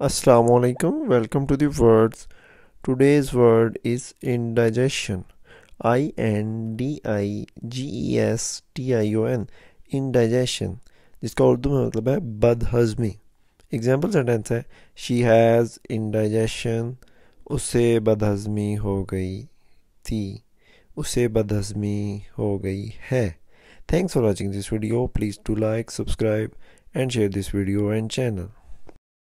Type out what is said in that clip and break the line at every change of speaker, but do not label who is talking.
Assalamualaikum. welcome to the words today's word is indigestion i n d i g e s t i o n indigestion this called the matlab hai badhazmi example sentence hai she has indigestion usse badhazmi ho gayi thi usse badhazmi ho gayi hai thanks for watching this video please do like subscribe and share this video and channel